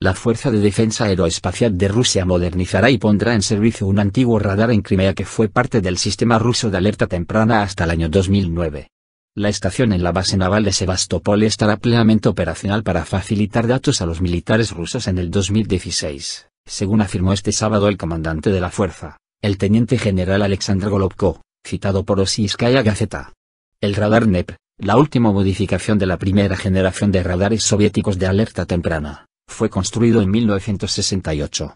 La Fuerza de Defensa Aeroespacial de Rusia modernizará y pondrá en servicio un antiguo radar en Crimea que fue parte del sistema ruso de alerta temprana hasta el año 2009. La estación en la base naval de Sebastopol estará plenamente operacional para facilitar datos a los militares rusos en el 2016, según afirmó este sábado el comandante de la fuerza, el teniente general Alexander Golobko, citado por Osiskaya Gazeta. El radar NEP, la última modificación de la primera generación de radares soviéticos de alerta temprana fue construido en 1968.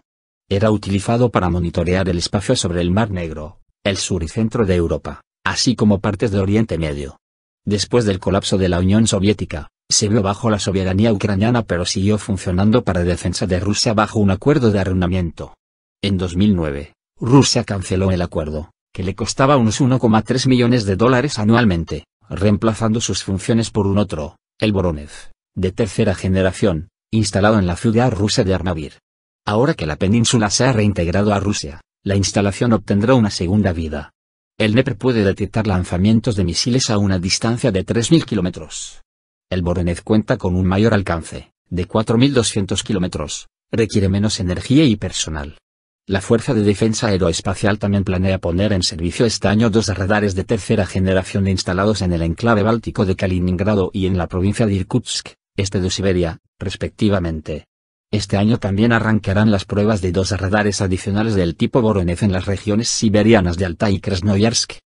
Era utilizado para monitorear el espacio sobre el Mar Negro, el sur y centro de Europa, así como partes de Oriente Medio. Después del colapso de la Unión Soviética, se vio bajo la soberanía ucraniana pero siguió funcionando para defensa de Rusia bajo un acuerdo de arruinamiento. En 2009, Rusia canceló el acuerdo, que le costaba unos 1,3 millones de dólares anualmente, reemplazando sus funciones por un otro, el Boronev, de tercera generación, instalado en la ciudad rusa de Armavir. Ahora que la península se ha reintegrado a Rusia, la instalación obtendrá una segunda vida. El NEPR puede detectar lanzamientos de misiles a una distancia de 3.000 kilómetros. El Voronezh cuenta con un mayor alcance, de 4.200 kilómetros, requiere menos energía y personal. La Fuerza de Defensa Aeroespacial también planea poner en servicio este año dos radares de tercera generación instalados en el enclave báltico de Kaliningrado y en la provincia de Irkutsk, este de Siberia, respectivamente. Este año también arrancarán las pruebas de dos radares adicionales del tipo Voronezh en las regiones siberianas de Altai y Krasnoyarsk,